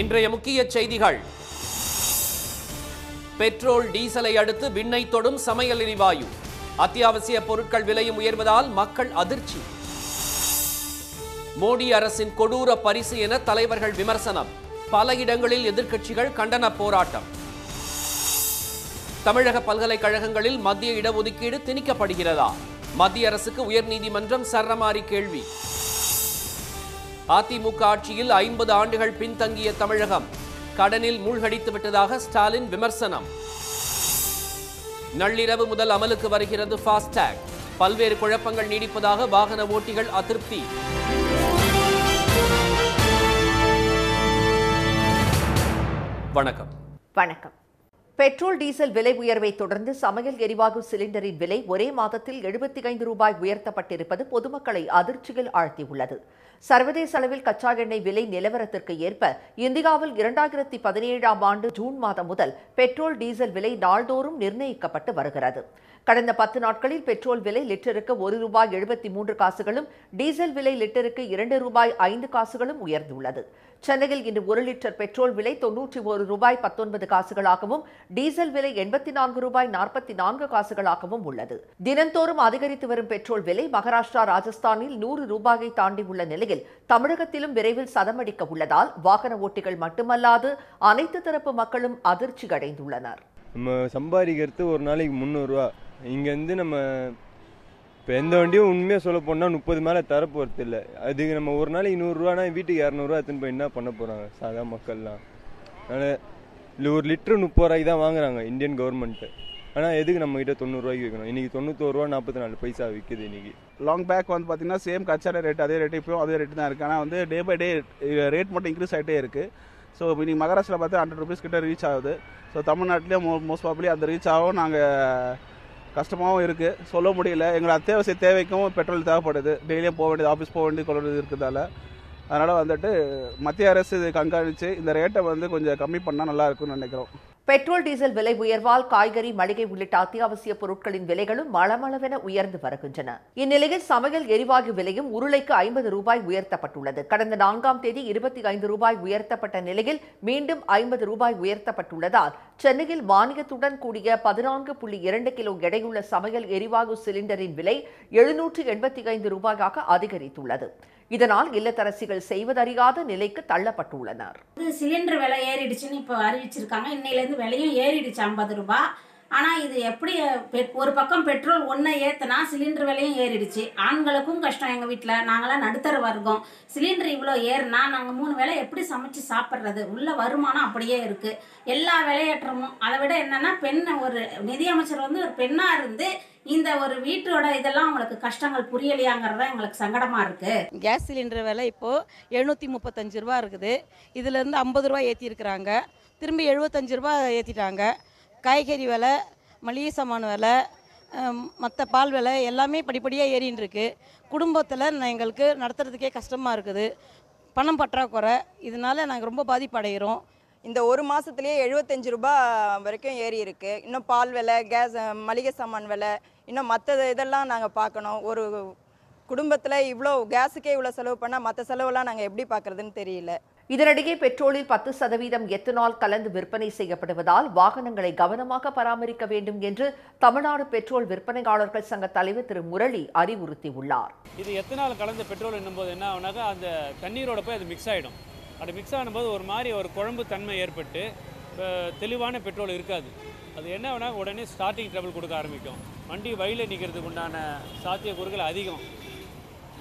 இன்றைய முக்கிய செய்திகள் பெட்ரோல் டீசலை அடுத்து விண்ணை தொடும் சமையல் எரிவாயு அத்தியாவசிய பொருட்கள் விலையும் உயர்வதால் மக்கள் அதிர்ச்சி மோடி அரசின் கொடூர பரிசு என தலைவர்கள் விமர்சனம் பல இடங்களில் எதிர்க்கட்சிகள் கண்டன போராட்டம் தமிழக பல்கலைக்கழகங்களில் மத்திய இடஒதுக்கீடு திணிக்கப்படுகிறதா மத்திய அரசுக்கு உயர்நீதிமன்றம் சரமாரி கேள்வி அதிமுக ஆட்சியில் ஐம்பது ஆண்டுகள் பின்தங்கிய தமிழகம் கடனில் மூழ்கடித்து விட்டதாக ஸ்டாலின் விமர்சனம் நள்ளிரவு முதல் அமலுக்கு வருகிறது ஃபாஸ்டேக் பல்வேறு குழப்பங்கள் நீடிப்பதாக வாகன ஓட்டிகள் அதிருப்தி வணக்கம் வணக்கம் பெட்ரோல் டீசல் விலை உயர்வை தொடர்ந்து சமையல் எரிவாயு சிலிண்டரின் விலை ஒரே மாதத்தில் எழுபத்தி ஐந்து ரூபாய் உயர்த்தப்பட்டிருப்பது பொதுமக்களை அதிர்ச்சியில் ஆழ்த்தியுள்ளது சர்வதேச அளவில் கச்சா எண்ணெய் விலை நிலவரத்திற்கு ஏற்ப இந்தியாவில் இரண்டாயிரத்தி பதினேழாம் ஆண்டு ஜூன் மாதம் முதல் பெட்ரோல் டீசல் விலை நாள்தோறும் நிர்ணயிக்கப்பட்டு வருகிறது கடந்த பத்து நாட்களில் பெட்ரோல் விலை லிட்டருக்கு ஒரு ரூபாய் எழுபத்தி மூன்று காசுகளும் டீசல் விலை லிட்டருக்கு இரண்டு ரூபாய் ஐந்து காசுகளும் உயர்ந்துள்ளது சென்னையில் இன்று ஒரு லிட்டர் பெட்ரோல் விலை தொன்னூற்றி ஒரு ரூபாய் பத்தொன்பது காசுகளாகவும் டீசல் விலை எண்பத்தி நான்கு ரூபாய் நாற்பத்தி நான்கு காசுகளாகவும் உள்ளது தினந்தோறும் அதிகரித்து வரும் பெட்ரோல் விலை மகாராஷ்டிரா ராஜஸ்தானில் நூறு ரூபாயை தாண்டி உள்ள நிலையில் தமிழகத்திலும் விரைவில் சதமடிக்க உள்ளதால் வாகன ஓட்டிகள் மட்டுமல்லாது அனைத்து தரப்பு மக்களும் அதிர்ச்சி அடைந்துள்ளனர் நம்ம சம்பாதிக்கிறது ஒரு நாளைக்கு முந்நூறுரூவா இங்கேருந்து நம்ம இப்போ எந்த வண்டியும் உண்மையாக சொல்ல போனால் முப்பது மேலே தர போகிறது இல்லை அதுக்கு நம்ம ஒரு நாள் நூறுரூவானா வீட்டுக்கு இரநூறுவா எத்தனை போய் என்ன பண்ண போகிறாங்க சாதா மக்கள்லாம் அதனால் இல்லை ஒரு லிட்ரு முப்பது ரூபாய்க்கு தான் வாங்குறாங்க இந்தியன் கவர்மெண்ட்டு ஆனால் எதுக்கு நம்ம நம்மக்கிட்ட தொண்ணூறுரூவாய்க்கு வைக்கணும் இன்றைக்கி ரூபா நாற்பத்தி நாலு பைசா விற்குது இன்றைக்கி லாங் பேக் வந்து பார்த்திங்கன்னா சேம் கச்சான ரேட் அதே ரேட்டு இப்போ அதே ரேட்டு தான் இருக்குது ஆனால் வந்து டே பை டே ரேட் மட்டும் இன்க்ரீஸ் ஆகிட்டே இருக்குது ஸோ இன்றைக்கி மகாராஷ்டிரா பார்த்து ஹண்ட்ரட் ருபீஸ் கிட்டே ரீச் ஆகுது ஸோ தமிழ்நாட்டிலே மோ மோஸ்ட் ப்ராப்ளி அந்த ரீச் ஆகும் நாங்கள் கஷ்டமாகவும் இருக்குது சொல்ல முடியல எங்களோட அத்தியாவசிய தேவைக்கும் பெட்ரோல் தேவைப்படுது டெய்லியும் போக வேண்டியது ஆஃபீஸ் போக வேண்டியது கொள்ள வேண்டியது இருக்கிறதால அதனால் வந்துட்டு மத்திய அரசு இது கண்காணித்து இந்த ரேட்டை வந்து கொஞ்சம் கம்மி பண்ணால் நல்லா இருக்கும்னு நினைக்கிறோம் பெட்ரோல் டீசல் விலை உயர்வால் காய்கறி மளிகை உள்ளிட்ட அத்தியாவசிய பொருட்களின் விலைகளும் மளமளவென உயர்ந்து வருகின்றன இந்நிலையில் சமையல் எரிவாயு விலையும் உருளைக்கு ஐம்பது ரூபாய் உயர்த்தப்பட்டுள்ளது கடந்த நான்காம் தேதி இருபத்தி ஐந்து ரூபாய் உயர்த்தப்பட்ட நிலையில் மீண்டும் ஐம்பது ரூபாய் உயர்த்தப்பட்டுள்ளதால் சென்னையில் மானியத்துடன் கூடிய பதினான்கு புள்ளி இரண்டு கிலோ எடையுள்ள சமையல் எரிவாயு சிலிண்டரின் விலை எழுநூற்று எண்பத்தி ஐந்து ரூபாயாக அதிகரித்துள்ளது இதனால் இல்லத்தரசிகள் செய்வதறியாத நிலைக்கு தள்ளப்பட்டுள்ளனர் சிலிண்டர் விலை ஏறிடுச்சுன்னு இப்போ அறிவிச்சிருக்காங்க இன்னையிலேருந்து விலையும் ஏறிடுச்சு ஐம்பது ரூபாய் ஆனால் இது எப்படி ஒரு பக்கம் பெட்ரோல் ஒன்றை ஏற்றுனா சிலிண்டர் விலையும் ஏறிடுச்சு ஆண்களுக்கும் கஷ்டம் எங்கள் வீட்டில் நாங்களாம் நடுத்தர வர்க்கம் சிலிண்டர் இவ்வளோ ஏறுனா நாங்கள் மூணு வேலை எப்படி சமைச்சு சாப்பிட்றது உள்ள வருமானம் அப்படியே இருக்குது எல்லா விலையேற்றமும் அதை விட என்னென்னா பெண்ணை ஒரு நிதியமைச்சர் வந்து ஒரு பெண்ணாக இருந்து இந்த ஒரு வீட்டோட இதெல்லாம் உங்களுக்கு கஷ்டங்கள் புரியலையாங்கிறத எங்களுக்கு சங்கடமாக இருக்குது கேஸ் சிலிண்டர் விலை இப்போது எழுநூற்றி முப்பத்தஞ்சு ரூபா இருக்குது இதுலேருந்து ஐம்பது ரூபா இருக்கிறாங்க திரும்பி எழுபத்தஞ்சு ரூபா ஏற்றிட்டாங்க காய்கறி விலை மளிகை சாமான விலை மற்ற பால் விலை எல்லாமே படிப்படியாக ஏறின்னு இருக்கு குடும்பத்தில் எங்களுக்கு நடத்துறதுக்கே கஷ்டமாக இருக்குது பணம் பற்றாக்குறை இதனால நாங்கள் ரொம்ப பாதிப்படைகிறோம் இந்த ஒரு மாதத்துலேயே எழுபத்தஞ்சி ரூபா வரைக்கும் ஏறி இருக்குது இன்னும் பால் விலை கேஸ் மளிகை சாமான் விலை இன்னும் மற்ற இதெல்லாம் நாங்கள் பார்க்கணும் ஒரு குடும்பத்தில் இவ்வளோ கேஸுக்கே இவ்வளோ செலவு பண்ணால் மற்ற செலவெல்லாம் நாங்கள் எப்படி பார்க்குறதுன்னு தெரியல இதனிடையே பெட்ரோலில் பத்து சதவீதம் எத்தனால் கலந்து விற்பனை செய்யப்படுவதால் வாகனங்களை கவனமாக பராமரிக்க வேண்டும் என்று தமிழ்நாடு பெட்ரோல் விற்பனையாளர்கள் சங்க தலைவர் திரு முரளி அறிவுறுத்தியுள்ளார் இது எத்தனால் கலந்த பெட்ரோல் போது என்ன ஆகுனாக்கா அந்த தண்ணீரோட போய் அது மிக்ஸ் ஆகிடும் அது மிக்ஸ் ஆகும்போது ஒரு மாதிரி ஒரு குழம்பு தன்மை ஏற்பட்டு தெளிவான பெட்ரோல் இருக்காது அது என்ன வேணால் உடனே ஸ்டார்டிங் ட்ரபிள் கொடுக்க ஆரம்பிக்கும் வண்டி வயலில் நிற்கிறதுக்கு உண்டான சாத்தியக்கூறுகள் அதிகம்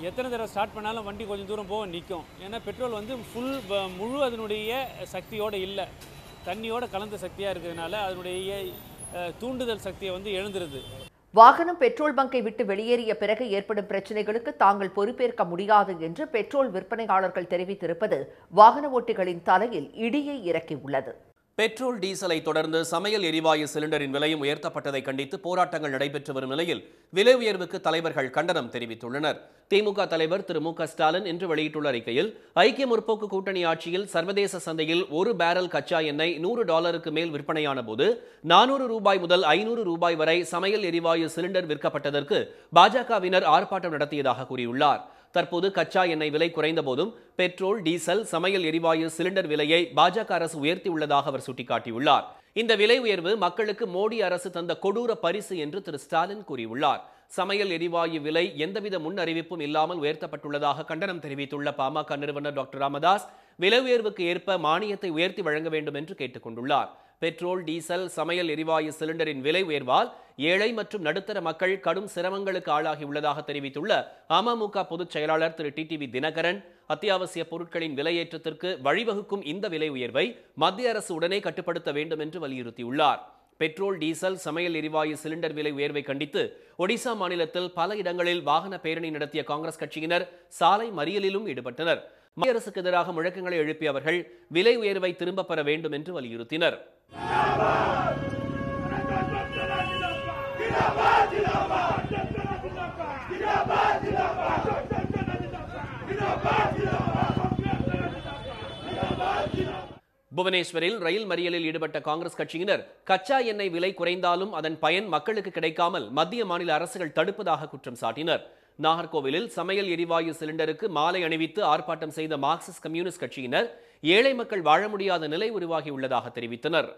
எத்தனை தடவை ஸ்டார்ட் பண்ணாலும் வண்டி கொஞ்சம் தூரம் போக நிற்கும் ஏன்னா பெட்ரோல் வந்து ஃபுல் முழு அதனுடைய சக்தியோடு இல்லை தண்ணியோட கலந்த சக்தியாக இருக்கிறதுனால அதனுடைய தூண்டுதல் சக்தியை வந்து எழுந்துருது வாகனம் பெட்ரோல் பங்கை விட்டு வெளியேறிய பிறகு ஏற்படும் பிரச்சனைகளுக்கு தாங்கள் பொறுப்பேற்க முடியாது என்று பெட்ரோல் விற்பனையாளர்கள் தெரிவித்திருப்பது வாகன ஓட்டிகளின் தலையில் இடியை இறக்கியுள்ளது பெட்ரோல் டீசலை தொடர்ந்து சமையல் எரிவாயு சிலிண்டரின் விலையும் உயர்த்தப்பட்டதை கண்டித்து போராட்டங்கள் நடைபெற்று வரும் நிலையில் விலை உயர்வுக்கு தலைவர்கள் கண்டனம் தெரிவித்துள்ளனர் திமுக தலைவர் திரு மு ஸ்டாலின் இன்று வெளியிட்டுள்ள அறிக்கையில் ஐக்கிய முற்போக்கு கூட்டணி ஆட்சியில் சர்வதேச சந்தையில் ஒரு பேரல் கச்சா எண்ணெய் நூறு டாலருக்கு மேல் விற்பனையான போது நானூறு ரூபாய் முதல் ஐநூறு ரூபாய் வரை சமையல் எரிவாயு சிலிண்டர் விற்கப்பட்டதற்கு பாஜகவினர் ஆர்ப்பாட்டம் நடத்தியதாக கூறியுள்ளார் தற்போது கச்சா எண்ணெய் விலை குறைந்த போதும் பெட்ரோல் டீசல் சமையல் எரிவாயு சிலிண்டர் விலையை பாஜக அரசு உயர்த்தியுள்ளதாக அவர் சுட்டிக்காட்டியுள்ளார் இந்த விலை உயர்வு மக்களுக்கு மோடி அரசு தந்த கொடூர பரிசு என்று திரு ஸ்டாலின் கூறியுள்ளார் சமையல் எரிவாயு விலை எந்தவித முன் அறிவிப்பும் இல்லாமல் உயர்த்தப்பட்டுள்ளதாக கண்டனம் தெரிவித்துள்ள பாமக நிறுவனர் டாக்டர் ராமதாஸ் விலை உயர்வுக்கு ஏற்ப மானியத்தை உயர்த்தி வழங்க வேண்டும் என்று கேட்டுக்கொண்டுள்ளார் பெட்ரோல் டீசல் சமையல் எரிவாயு சிலிண்டரின் விலை உயர்வால் ஏழை மற்றும் நடுத்தர மக்கள் கடும் சிரமங்களுக்கு ஆளாகியுள்ளதாக தெரிவித்துள்ள அமமுக பொதுச் செயலாளர் திரு டிடிவி தினகரன் அத்தியாவசிய பொருட்களின் விலையேற்றத்திற்கு வழிவகுக்கும் இந்த விலை உயர்வை மத்திய அரசு உடனே கட்டுப்படுத்த வேண்டும் என்று வலியுறுத்தியுள்ளார் பெட்ரோல் டீசல் சமையல் எரிவாயு சிலிண்டர் விலை உயர்வை கண்டித்து ஒடிசா மாநிலத்தில் பல இடங்களில் வாகன பேரணி நடத்திய காங்கிரஸ் கட்சியினர் சாலை மறியலிலும் ஈடுபட்டனர் மத்திய அரசுக்கு எதிராக முழக்கங்களை எழுப்பிய அவர்கள் விலை உயர்வை திரும்ப பெற வேண்டும் என்று வலியுறுத்தினர் புவனேஸ்வரில் ரயில் மறியலில் ஈடுபட்ட காங்கிரஸ் கட்சியினர் கச்சா எண்ணெய் விலை குறைந்தாலும் அதன் பயன் மக்களுக்கு கிடைக்காமல் மத்திய மாநில அரசுகள் தடுப்பதாக குற்றம் சாட்டினர் நாகர்கோவிலில் சமையல் எரிவாயு சிலிண்டருக்கு மாலை அணிவித்து ஆர்ப்பாட்டம் செய்த மார்க்சிஸ்ட் கம்யூனிஸ்ட் கட்சியினர் ஏழை மக்கள் வாழ முடியாத நிலை உருவாகியுள்ளதாக தெரிவித்தனர்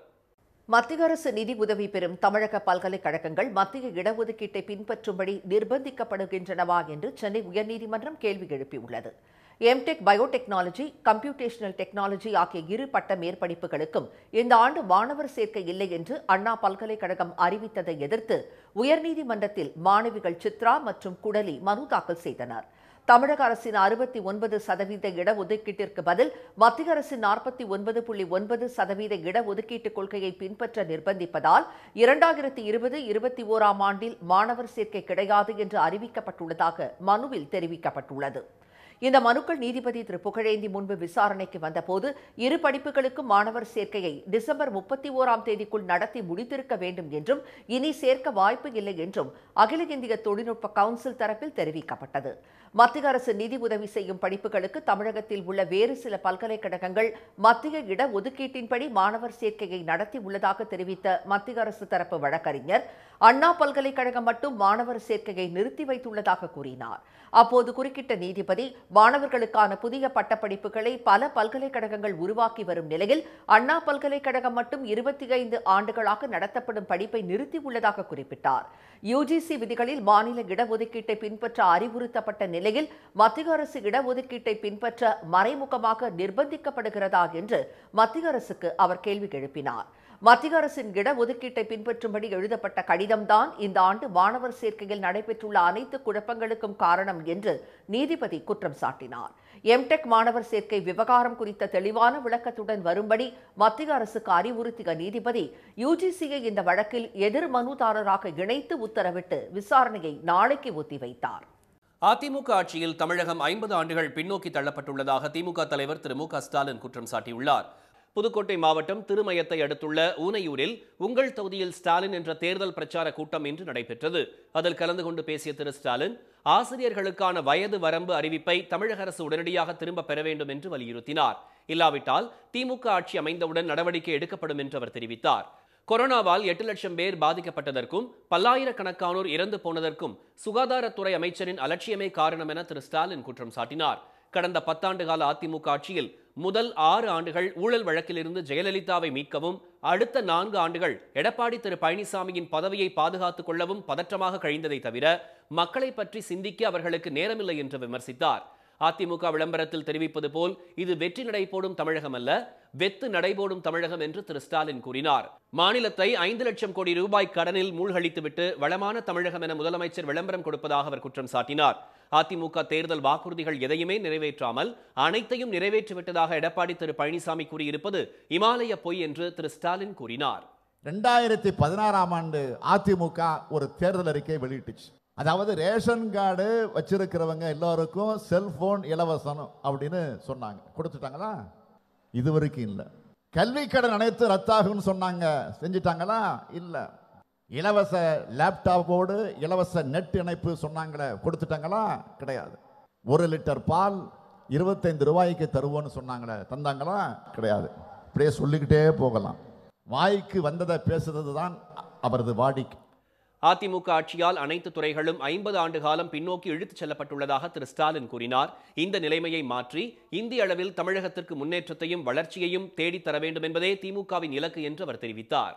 மத்திய அரசு நிதி உதவி பெறும் தமிழக பல்கலைக்கழகங்கள் மத்திய இடஒதுக்கீட்டை பின்பற்றும்படி நிர்பந்திக்கப்படுகின்றனவா என்று சென்னை உயர்நீதிமன்றம் கேள்வி எழுப்பியுள்ளது எம்டெக் பயோடெக்னாலஜி கம்ப்யூட்டேஷனல் டெக்னாலஜி ஆகிய இரு பட்ட மேற்படிப்புகளுக்கும் இந்த ஆண்டு மாணவர் சேர்க்கை இல்லை என்று அண்ணா பல்கலைக்கழகம் அறிவித்ததை எதிர்த்து உயர்நீதிமன்றத்தில் மாணவிகள் சித்ரா மற்றும் குடலி மனு தாக்கல் செய்தனர் தமிழக அரசின் அறுபத்தி ஒன்பது சதவீத இடஒதுக்கீட்டிற்கு பதில் மத்திய அரசின் நாற்பத்தி ஒன்பது புள்ளி ஒன்பது சதவீத இடஒதுக்கீட்டுக் கொள்கையை பின்பற்ற நிர்பந்திப்பதால் இரண்டாயிரத்தி இருபது இருபத்தி ஓராம் ஆண்டில் மாணவர் சேர்க்கை கிடையாது என்று அறிவிக்கப்பட்டுள்ளதாக மனுவில் தெரிவிக்கப்பட்டுள்ளது இந்த மனுக்கள் நீதிபதி திரு புகழேந்தி முன்பு விசாரணைக்கு வந்தபோது இரு படிப்புகளுக்கு மாணவர் சேர்க்கையை டிசம்பர் முப்பத்தி ஓராம் தேதிக்குள் நடத்தி முடித்திருக்க வேண்டும் என்றும் இனி சேர்க்க வாய்ப்பு இல்லை என்றும் அகில இந்திய தொழில்நுட்ப கவுன்சில் தரப்பில் தெரிவிக்கப்பட்டது மத்திய அரசு நிதி உதவி செய்யும் படிப்புகளுக்கு தமிழகத்தில் உள்ள வேறு சில பல்கலைக்கழகங்கள் மத்திய இட ஒதுக்கீட்டின்படி மாணவர் சேர்க்கையை நடத்தி உள்ளதாக தெரிவித்த மத்திய அரசு தரப்பு வழக்கறிஞர் அண்ணா பல்கலைக்கழகம் மட்டும் மாணவர் சேர்க்கையை நிறுத்தி வைத்துள்ளதாக கூறினார் அப்போது குறுக்கிட்ட நீதிபதி மாணவர்களுக்கான புதிய பட்டப்படிப்புகளை பல பல்கலைக்கழகங்கள் உருவாக்கி வரும் நிலையில் அண்ணா பல்கலைக்கழகம் மட்டும் இருபத்தி ஐந்து ஆண்டுகளாக நடத்தப்படும் படிப்பை நிறுத்தியுள்ளதாக குறிப்பிட்டார் யுஜிசி விதிகளில் மாநில இடஒதுக்கீட்டை பின்பற்ற அறிவுறுத்தப்பட்ட நிலையில் மத்திய அரசு இடஒதுக்கீட்டை பின்பற்ற மறைமுகமாக நிர்பந்திக்கப்படுகிறதா என்று மத்திய அரசுக்கு அவர் கேள்வி எழுப்பினார் மத்திய அரசின் இடஒதுக்கீட்டை பின்பற்றும்படி எழுதப்பட்ட கடிதம்தான் இந்த ஆண்டு மாணவர் சேர்க்கையில் நடைபெற்றுள்ள அனைத்து குழப்பங்களுக்கும் காரணம் என்று நீதிபதி குற்றம் சாட்டினார் எம்டெக் மாணவர் சேர்க்கை விவகாரம் குறித்த தெளிவான விளக்கத்துடன் வரும்படி மத்திய அரசுக்கு அறிவுறுத்திய நீதிபதி யுஜிசியை இந்த வழக்கில் எதிர் மனுதாரராக இணைத்து உத்தரவிட்டு விசாரணையை நாளைக்கு ஒத்திவைத்தார் அதிமுக ஆட்சியில் தமிழகம் ஐம்பது ஆண்டுகள் பின்னோக்கி தள்ளப்பட்டுள்ளதாக திமுக தலைவர் திரு மு ஸ்டாலின் குற்றம் சாட்டியுள்ளார் புதுக்கோட்டை மாவட்டம் திருமயத்தை அடுத்துள்ள ஊனையூரில் உங்கள் தொகுதியில் ஸ்டாலின் என்ற தேர்தல் பிரச்சார கூட்டம் இன்று நடைபெற்றது அதில் கலந்து கொண்டு பேசிய திரு ஸ்டாலின் ஆசிரியர்களுக்கான வயது வரம்பு அறிவிப்பை தமிழக அரசு உடனடியாக திரும்ப பெற வேண்டும் என்று வலியுறுத்தினார் இல்லாவிட்டால் திமுக ஆட்சி அமைந்தவுடன் நடவடிக்கை எடுக்கப்படும் என்று அவர் தெரிவித்தார் கொரோனாவால் எட்டு லட்சம் பேர் பாதிக்கப்பட்டதற்கும் பல்லாயிரக்கணக்கானோர் இறந்து போனதற்கும் சுகாதாரத்துறை அமைச்சரின் அலட்சியமே காரணம் என திரு ஸ்டாலின் குற்றம் சாட்டினார் கடந்த பத்தாண்டு கால அதிமுக ஆட்சியில் முதல் ஆறு ஆண்டுகள் ஊழல் வழக்கிலிருந்து ஜெயலலிதாவை மீட்கவும் அடுத்த நான்கு ஆண்டுகள் எடப்பாடி திரு பழனிசாமியின் பதவியை பாதுகாத்துக் கொள்ளவும் பதற்றமாக கழிந்ததை தவிர மக்களை பற்றி சிந்திக்க அவர்களுக்கு நேரமில்லை என்று விமர்சித்தார் அதிமுக விளம்பரத்தில் தெரிவிப்பது போல் இது வெற்றி நடை போடும் தமிழகம் அல்ல வெத்து நடைபோடும் தமிழகம் என்று திரு ஸ்டாலின் கூறினார் மாநிலத்தை ஐந்து லட்சம் கோடி ரூபாய் கடனில் மூழ்கழித்துவிட்டு வளமான தமிழகம் என முதலமைச்சர் விளம்பரம் கொடுப்பதாக அவர் குற்றம் சாட்டினார் அதிமுக தேர்தல் வாக்குறுதிகள் எதையுமே நிறைவேற்றாமல் அனைத்தையும் நிறைவேற்றிவிட்டதாக எடப்பாடி திரு பழனிசாமி கூறியிருப்பது இமாலய பொய் என்று திரு ஸ்டாலின் கூறினார் ரெண்டாயிரத்தி பதினாறாம் ஆண்டு அதிமுக ஒரு தேர்தல் அறிக்கை வெளியிட்டுச்சு அதாவது ரேஷன் கார்டு வச்சிருக்கிறவங்க எல்லாருக்கும் செல்போன் இலவசம் அப்படின்னு சொன்னாங்க கொடுத்துட்டாங்களா இது வரைக்கும் இல்லை கல்வி கடன் அனைத்து ரத்தாகும்னு சொன்னாங்க செஞ்சிட்டாங்களா இல்லை இலவச லேப்டாப்போடு இலவச நெட் இணைப்பு சொன்னாங்களே கொடுத்துட்டாங்களா கிடையாது ஒரு லிட்டர் பால் இருபத்தைந்து ரூபாய்க்கு தருவோன்னு சொன்னாங்களே தந்தாங்களா கிடையாது அப்படியே சொல்லிக்கிட்டே போகலாம் வாய்க்கு வந்ததை பேசுறது தான் அவரது வாடிக்கை அதிமுக ஆட்சியால் அனைத்து துறைகளும் ஐம்பது ஆண்டு காலம் பின்னோக்கி இழுத்துச் செல்லப்பட்டுள்ளதாக திரு ஸ்டாலின் கூறினார் இந்த நிலைமையை மாற்றி இந்திய அளவில் தமிழகத்திற்கு முன்னேற்றத்தையும் வளர்ச்சியையும் தேடித்தர வேண்டும் என்பதே திமுகவின் இலக்கு என்று அவர் தெரிவித்தார்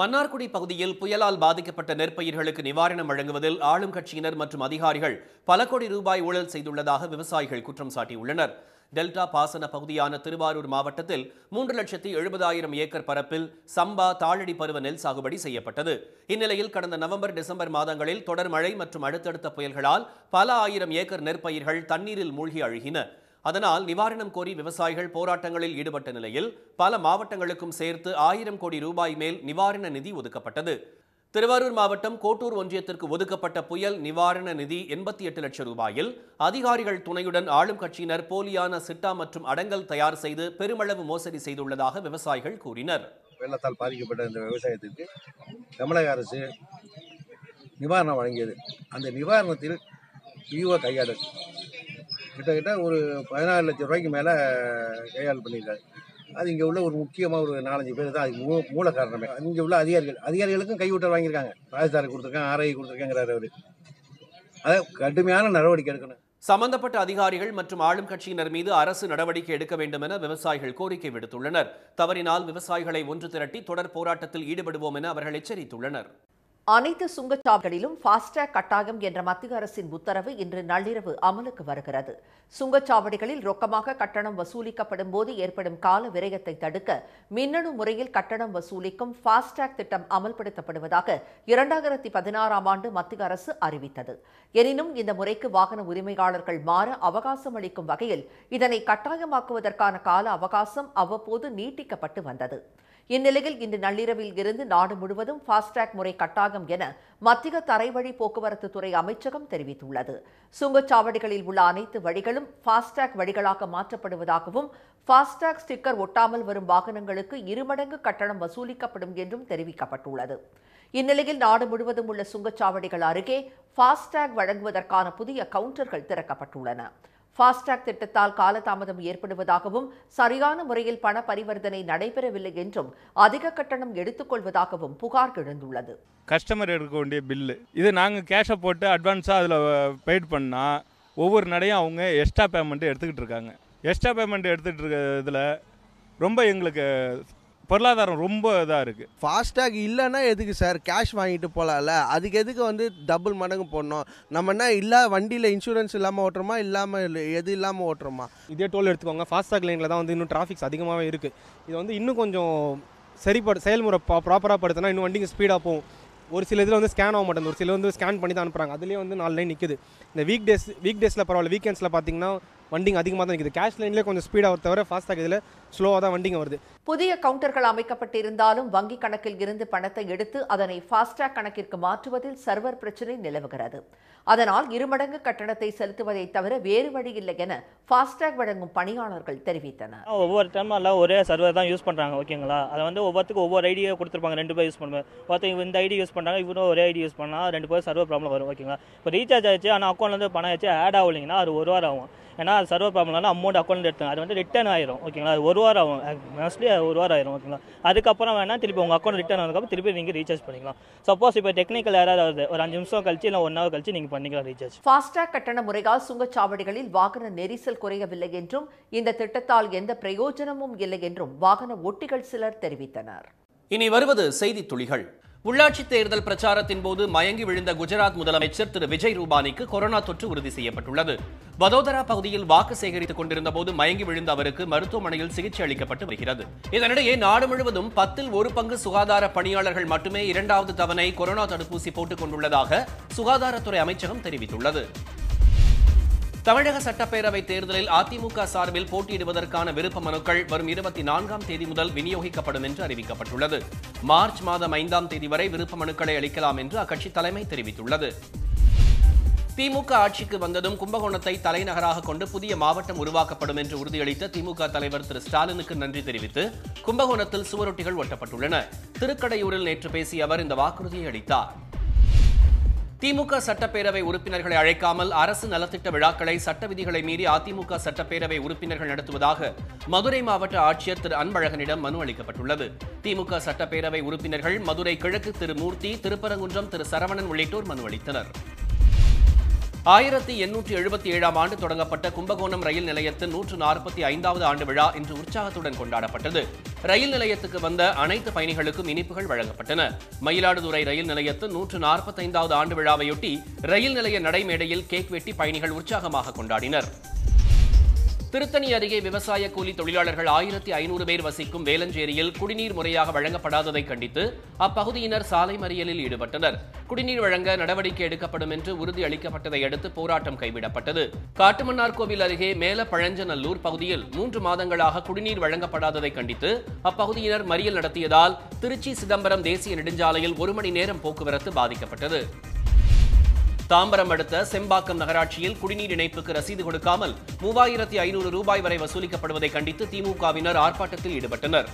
மன்னார்குடி பகுதியில் புயலால் பாதிக்கப்பட்ட நெற்பயிர்களுக்கு நிவாரணம் வழங்குவதில் ஆளும் கட்சியினர் மற்றும் அதிகாரிகள் பல கோடி ரூபாய் ஊழல் செய்துள்ளதாக விவசாயிகள் குற்றம் சாட்டியுள்ளனர் டெல்டா பாசன பகுதியான திருவாரூர் மாவட்டத்தில் மூன்று லட்சத்தி எழுபதாயிரம் ஏக்கர் பரப்பில் சம்பா தாழடி பருவ நெல் சாகுபடி செய்யப்பட்டது இந்நிலையில் கடந்த நவம்பர் டிசம்பர் மாதங்களில் தொடர் மழை மற்றும் அடுத்தடுத்த புயல்களால் பல ஆயிரம் ஏக்கர் நெற்பயிர்கள் தண்ணீரில் மூழ்கி அழுகின அதனால் நிவாரணம் கோரி விவசாயிகள் போராட்டங்களில் ஈடுபட்ட நிலையில் பல மாவட்டங்களுக்கும் சேர்த்து ஆயிரம் கோடி ரூபாய் மேல் நிவாரண நிதி ஒதுக்கப்பட்டது திருவாரூர் மாவட்டம் கோட்டூர் ஒன்றியத்திற்கு ஒதுக்கப்பட்ட புயல் நிவாரண நிதி எண்பத்தி எட்டு லட்சம் ரூபாயில் அதிகாரிகள் துணையுடன் ஆளும் கட்சியினர் போலியான சிட்டா மற்றும் அடங்கல் தயார் செய்து பெருமளவு மோசடி செய்துள்ளதாக விவசாயிகள் கூறினர் வெள்ளத்தால் பாதிக்கப்பட்ட இந்த விவசாயத்திற்கு தமிழக அரசு நிவாரணம் வழங்கியது அந்த நிவாரணத்தில் ஈவோ கையாளர் கிட்டத்தட்ட ஒரு பதினாலு லட்சம் ரூபாய்க்கு மேலே கையாள் பண்ணியிருக்காரு அது இங்கே உள்ள ஒரு முக்கியமாக ஒரு நாலஞ்சு பேர் தான் அது மூ மூல காரணமே இங்கே உள்ள அதிகாரிகள் அதிகாரிகளுக்கும் கைவிட்டல் வாங்கியிருக்காங்க ராஜஸ்தானுக்கு கொடுத்துருக்காங்க ஆர்ஐ கொடுத்துருக்காங்கிறார் அவர் அதை கடுமையான நடவடிக்கை எடுக்கணும் சம்பந்தப்பட்ட அதிகாரிகள் மற்றும் ஆளும் கட்சியினர் மீது அரசு நடவடிக்கை எடுக்க வேண்டும் என விவசாயிகள் கோரிக்கை விடுத்துள்ளனர் தவறினால் விவசாயிகளை ஒன்று திரட்டி தொடர் போராட்டத்தில் ஈடுபடுவோம் என அவர்கள் எச்சரித்துள்ளனர் அனைத்து சுங்கச்சாவடிகளிலும் ஃபாஸ்டேக் கட்டாயம் என்ற மத்திய அரசின் உத்தரவு இன்று நள்ளிரவு அமலுக்கு வருகிறது சுங்கச்சாவடிகளில் ரொக்கமாக கட்டணம் வசூலிக்கப்படும் போது ஏற்படும் கால விரயத்தை தடுக்க மின்னணு முறையில் கட்டணம் வசூலிக்கும் ஃபாஸ்டேக் திட்டம் அமல்படுத்தப்படுவதாக இரண்டாயிரத்தி பதினாறாம் ஆண்டு மத்திய அரசு அறிவித்தது எனினும் இந்த முறைக்கு வாகன உரிமையாளர்கள் மாற அவகாசம் அளிக்கும் வகையில் இதனை கட்டாயமாக்குவதற்கான கால அவகாசம் அவ்வப்போது நீட்டிக்கப்பட்டு வந்தது இந்நிலையில் இன்று நள்ளிரவில் இருந்து நாடு முழுவதும் ஃபாஸ்டாக் முறை கட்டாகும் என மத்திய தரைவழி போக்குவரத்து துறை அமைச்சகம் தெரிவித்துள்ளது சுங்கச்சாவடிகளில் உள்ள அனைத்து வழிகளும் ஃபாஸ்டிராக் வழிகளாக மாற்றப்படுவதாகவும் ஃபாஸ்டாக் ஸ்டிக்கர் ஒட்டாமல் வரும் வாகனங்களுக்கு இருமடங்கு கட்டணம் வசூலிக்கப்படும் என்றும் தெரிவிக்கப்பட்டுள்ளது இந்நிலையில் நாடு முழுவதும் உள்ள சுங்கச்சாவடிகள் அருகே ஃபாஸ்டாக் வழங்குவதற்கான புதிய கவுண்டர்கள் திறக்கப்பட்டுள்ளன ஃபாஸ்டாக் திட்டத்தால் காலதாமதம் ஏற்படுவதாகவும் சரியான முறையில் பண பரிவர்த்தனை நடைபெறவில்லை என்றும் அதிக கட்டணம் எடுத்துக்கொள்வதாகவும் புகார் எழுந்துள்ளது கஸ்டமர் எடுக்க வேண்டிய பில்லு இது நாங்கள் கேஷை போட்டு அட்வான்ஸாக அதில் பெய்ட் பண்ணால் ஒவ்வொரு நடையும் அவங்க எக்ஸ்ட்ரா பேமெண்ட்டு எடுத்துக்கிட்டு இருக்காங்க எக்ஸ்ட்ரா பேமெண்ட் எடுத்துகிட்டு இருக்க இதில் ரொம்ப எங்களுக்கு பொருளாதாரம் ரொம்ப இதாக இருக்குது ஃபாஸ்டாக் இல்லைன்னா எதுக்கு சார் கேஷ் வாங்கிட்டு போகலாம்ல அதுக்கு எதுக்கு வந்து டபுள் மடங்கு போடணும் நம்ம என்ன இல்லை வண்டியில் இன்சூரன்ஸ் இல்லாமல் ஓட்டுறோமா இல்லாமல் எது இல்லாமல் ஓட்டுறோமா இதே டோல் எடுத்துக்கோங்க ஃபாஸ்டாக் லைனில் தான் வந்து இன்னும் டிராஃபிக்ஸ் அதிகமாகவே இருக்குது இது வந்து இன்னும் கொஞ்சம் சரிப்படு செயல்முறை பா ப்ராப்பராக படுத்தினா இன்னும் வண்டிங்க ஸ்பீடாக போகும் ஒரு சில இதில் வந்து ஸ்கேன் ஆக மாட்டேங்குது ஒரு சில வந்து ஸ்கேன் பண்ணி தான் அனுப்புகிறாங்க அதுலேயே வந்து நாலு லைன் நிற்குது இந்த வீக் டேஸ் வீக் டேஸில் பரவாயில்ல வீக்கெண்ட்ஸில் பார்த்தீங்கன்னா வண்டிங் அதிகமாக தான் இருக்குது கேஷ் லைன்ல கொஞ்சம் ஸ்பீடாக வர தவிர ஃபாஸ்டாக இதில் ஸ்லோவாக தான் வண்டிங்க வருது புதிய கவுண்டர்கள் அமைக்கப்பட்டிருந்தாலும் வங்கி கணக்கில் இருந்து பணத்தை எடுத்து அதனை ஃபாஸ்டாக் கணக்கிற்கு மாற்றுவதில் சர்வர் பிரச்சினை நிலவுகிறது அதனால் இருமடங்கு கட்டணத்தை செலுத்துவதை தவிர வேறு வழி இல்லை என ஃபாஸ்டேக் வழங்கும் பணியாளர்கள் தெரிவித்தனர் ஒவ்வொரு டைம் எல்லாம் ஒரே சர்வர் தான் யூஸ் பண்ணுறாங்க ஓகேங்களா அதை வந்து ஒவ்வொருத்துக்கும் ஒவ்வொரு ஐடியோ கொடுத்துருப்பாங்க ரெண்டு பேர் யூஸ் பண்ணுவேன் ஒருத்தர் இந்த ஐடி யூஸ் பண்ணுறாங்க இவரும் ஒரே ஐடி யூஸ் பண்ணால் ரெண்டு பேர் சர்வர் ப்ராப்ளம் வரும் ஓகேங்களா இப்போ ரீசார்ஜ் ஆச்சு ஆனால் அக்கௌண்ட்லேருந்து பணம் ஆச்சு ஆட் ஆகலைங்கன்னா அது ஒரு வாரம் ஆகும் ஏன்னா அது சர்வர் ப்ராப்ளம்னால அமௌண்ட் அக்கௌண்ட் எடுத்தாங்க அது வந்து ரிட்டர்ன் ஆயிரும் ஓகேங்களா அது ஒரு வாரம் ஆகும் மோஸ்ட்லி ஒரு வாரம் ஆயிரும் ஓகேங்களா அதுக்கப்புறம் வேணால் திருப்பி உங்கள் அக்கௌண்ட் ரிட்டர்ன் ஆனதுக்கப்புறம் திருப்பி நீங்கள் ரீசார்ஜ் பண்ணிக்கலாம் சப்போஸ் இப்போ டெக்னிக்கல் யாராவது வருது ஒரு அஞ்சு நிமிஷம் கழிச்சு இல்லை ஒன் ஹவர் கழிச்சு நீங்கள் பண்ணிக்கலாம் ரீசார்ஜ் ஃபாஸ்டேக் கட்டண முறையால் சுங்கச்சாவடிகளில் வாகன நெரிசல் குறையவில்லை என்றும் இந்த திட்டத்தால் எந்த பிரயோஜனமும் இல்லை என்றும் வாகன ஓட்டிகள் சிலர் தெரிவித்தனர் இனி வருவது செய்தி துளிகள் உள்ளாட்சி தேர்தல் பிரச்சாரத்தின் போது மயங்கி விழுந்த குஜராத் முதலமைச்சர் திரு விஜய் ரூபானிக்கு கொரோனா தொற்று உறுதி செய்யப்பட்டுள்ளது வதோதரா பகுதியில் வாக்கு சேகரித்துக் கொண்டிருந்த போது மயங்கி விழுந்த அவருக்கு மருத்துவமனையில் சிகிச்சை அளிக்கப்பட்டு வருகிறது இதனிடையே நாடு முழுவதும் பத்தில் ஒரு பங்கு சுகாதார பணியாளர்கள் மட்டுமே இரண்டாவது தவணை கொரோனா தடுப்பூசி போட்டுக் கொண்டுள்ளதாக சுகாதாரத்துறை அமைச்சகம் தெரிவித்துள்ளது தமிழக சட்டப்பேரவை தேர்தலில் அதிமுக சார்பில் போட்டியிடுவதற்கான விருப்ப மனுக்கள் வரும் இருபத்தி நான்காம் தேதி முதல் விநியோகிக்கப்படும் என்று அறிவிக்கப்பட்டுள்ளது மார்ச் மாதம் ஐந்தாம் தேதி வரை விருப்ப மனுக்களை அளிக்கலாம் என்று அக்கட்சி தலைமை தெரிவித்துள்ளது திமுக ஆட்சிக்கு வந்ததும் கும்பகோணத்தை தலைநகராக கொண்டு புதிய மாவட்டம் உருவாக்கப்படும் என்று உறுதியளித்த திமுக தலைவர் திரு ஸ்டாலினுக்கு நன்றி தெரிவித்து கும்பகோணத்தில் சுவரொட்டிகள் ஒட்டப்பட்டுள்ளன திருக்கடையூரில் நேற்று பேசிய அவர் இந்த வாக்குறுதியை அளித்தார் திமுக சட்டப்பேரவை உறுப்பினர்களை அழைக்காமல் அரசு நலத்திட்ட விழாக்களை சட்ட விதிகளை மீறி அதிமுக சட்டப்பேரவை உறுப்பினர்கள் நடத்துவதாக மதுரை மாவட்ட ஆட்சியர் திரு அன்பழகனிடம் மனு அளிக்கப்பட்டுள்ளது திமுக சட்டப்பேரவை உறுப்பினர்கள் மதுரை கிழக்கு திரு மூர்த்தி திருப்பரங்குன்றம் திரு சரவணன் உள்ளிட்டோர் மனு அளித்தனர் ஆயிரத்தி எண்ணூற்றி எழுபத்தி ஏழாம் ஆண்டு தொடங்கப்பட்ட கும்பகோணம் ரயில் நிலையத்தின் நூற்று நாற்பத்தி ஐந்தாவது ஆண்டு விழா இன்று உற்சாகத்துடன் கொண்டாடப்பட்டது ரயில் நிலையத்துக்கு வந்த அனைத்து பயணிகளுக்கும் இனிப்புகள் வழங்கப்பட்டன மயிலாடுதுறை ரயில் நிலையத்தின் நூற்று நாற்பத்தைந்தாவது ஆண்டு விழாவையொட்டி ரயில் நிலைய நடைமேடையில் கேக் வெட்டி பயணிகள் உற்சாகமாக கொண்டாடினர் திருத்தணி அருகே விவசாய கூலி தொழிலாளர்கள் ஆயிரத்தி ஐநூறு பேர் வசிக்கும் வேலஞ்சேரியில் குடிநீர் முறையாக வழங்கப்படாததை கண்டித்து அப்பகுதியினர் சாலை மறியலில் ஈடுபட்டனர் குடிநீர் வழங்க நடவடிக்கை எடுக்கப்படும் என்று உறுதி அளிக்கப்பட்டதை அடுத்து போராட்டம் கைவிடப்பட்டது காட்டுமன்னார்கோவில் அருகே மேல பழஞ்சநல்லூர் பகுதியில் மூன்று மாதங்களாக குடிநீர் வழங்கப்படாததை கண்டித்து அப்பகுதியினர் மறியல் நடத்தியதால் திருச்சி சிதம்பரம் தேசிய நெடுஞ்சாலையில் ஒரு மணி நேரம் போக்குவரத்து பாதிக்கப்பட்டது தாம்பரம் அடுத்த செம்பாக்கம் நகராட்சியில் குடிநீர் இணைப்புக்கு ரசீது கொடுக்காமல் மூவாயிரத்தி ஐநூறு ரூபாய் வரை வசூலிக்கப்படுவதை கண்டித்து திமுகவினர் ஆர்ப்பாட்டத்தில் ஈடுபட்டனர்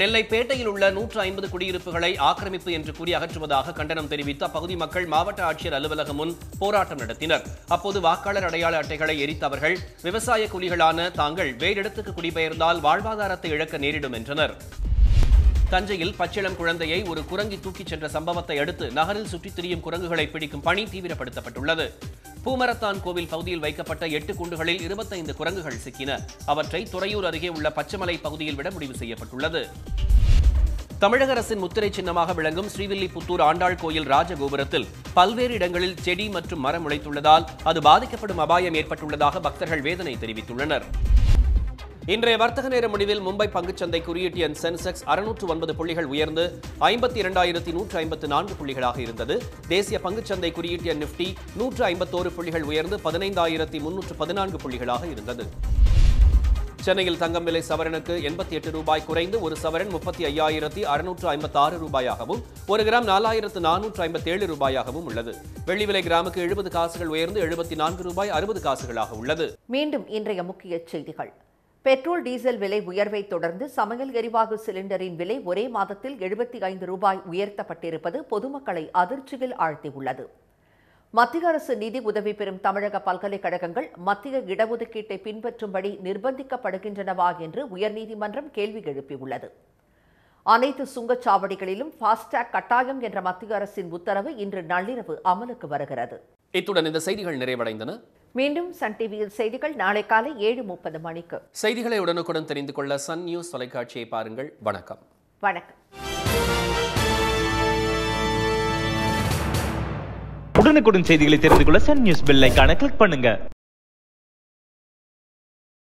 நெல்லை பேட்டையில் உள்ள நூற்று ஐம்பது குடியிருப்புகளை ஆக்கிரமிப்பு என்று கூறி அகற்றுவதாக கண்டனம் தெரிவித்த அப்பகுதி மக்கள் மாவட்ட ஆட்சியர் அலுவலகம் முன் போராட்டம் நடத்தினர் அப்போது வாக்காளர் அடையாள அட்டைகளை எரித்தவர்கள் விவசாய கூலிகளான தாங்கள் வேறிடத்துக்கு குடிபெயர்ந்தால் வாழ்வாதாரத்தை இழக்க நேரிடும் என்றனர் தஞ்சையில் பச்சிளம் குழந்தையை ஒரு குரங்கி தூக்கிச் சென்ற சம்பவத்தை அடுத்து நகரில் சுற்றித் திரியும் குரங்குகளை பிடிக்கும் பணி தீவிரப்படுத்தப்பட்டுள்ளது பூமரத்தான் கோவில் பகுதியில் வைக்கப்பட்ட எட்டு குண்டுகளில் இருபத்தைந்து குரங்குகள் சிக்கின அவற்றை துறையூர் அருகே உள்ள பச்சைமலை பகுதியில் விட முடிவு செய்யப்பட்டுள்ளது தமிழக அரசின் முத்திரை சின்னமாக விளங்கும் ஸ்ரீவில்லிபுத்தூர் ஆண்டாள் கோயில் ராஜகோபுரத்தில் பல்வேறு இடங்களில் செடி மற்றும் மரம் உழைத்துள்ளதால் அது பாதிக்கப்படும் அபாயம் ஏற்பட்டுள்ளதாக பக்தர்கள் வேதனை தெரிவித்துள்ளனர் இன்றைய வர்த்தக நேர முடிவில் மும்பை பங்குச்சந்தை குறியீட்டு என் சென்செக்ஸ் அறுநூற்று ஒன்பது புள்ளிகள் உயர்ந்து ஐம்பத்தி இரண்டாயிரத்தி நூற்று ஐம்பத்து நான்கு புள்ளிகளாக இருந்தது தேசிய பங்குச்சந்தை குறியீட்டு என் நிப்டி நூற்று ஐம்பத்தோரு புள்ளிகள் உயர்ந்து பதினைந்தாயிரத்தி முன்னூற்று பதினான்கு புள்ளிகளாக இருந்தது சென்னையில் தங்கம் விலை சவரனுக்கு எண்பத்தி எட்டு ரூபாய் குறைந்து ஒரு சவரன் முப்பத்தி ஐயாயிரத்தி அறுநூற்று ஐம்பத்தி ஆறு ரூபாயாகவும் ஒரு கிராம் நாலாயிரத்து நானூற்று ஐம்பத்தி ஏழு ரூபாயாகவும் உள்ளது வெள்ளி விலை கிராமுக்கு எழுபது காசுகள் உயர்ந்து எழுபத்தி நான்கு ரூபாய் அறுபது காசுகளாக உள்ளது மீண்டும் இன்றைய முக்கிய செய்திகள் பெட்ரோல் டீசல் விலை உயர்வை தொடர்ந்து சமையல் எரிவாயு சிலிண்டரின் விலை ஒரே மாதத்தில் எழுபத்தி ஐந்து ரூபாய் உயர்த்தப்பட்டிருப்பது பொதுமக்களை அதிர்ச்சியில் ஆழ்த்தியுள்ளது மத்திய அரசு நிதி உதவி பெறும் தமிழக பல்கலைக்கழகங்கள் மத்திய இடஒதுக்கீட்டை பின்பற்றும்படி நிர்பந்திக்கப்படுகின்றனவா என்று உயர்நீதிமன்றம் கேள்வி எழுப்பியுள்ளது அனைத்து சுங்கச்சாவடிகளிலும் ஃபாஸ்டேக் கட்டாயம் என்ற மத்திய அரசின் உத்தரவு இன்று நள்ளிரவு அமலுக்கு வருகிறது இத்துடன் இந்த செய்திகள் நிறைவடைந்தன மீண்டும் சன் டிவியில் செய்திகள் நாளை காலை ஏழு முப்பது மணிக்கு செய்திகளை உடனுக்குடன் தெரிந்து கொள்ள சன் நியூஸ் தொலைக்காட்சியை பாருங்கள் வணக்கம் வணக்கம் உடனுக்குடன் செய்திகளை தெரிந்து கொள்ள சன் நியூஸ் பெல் ஐக்கான கிளிக் பண்ணுங்க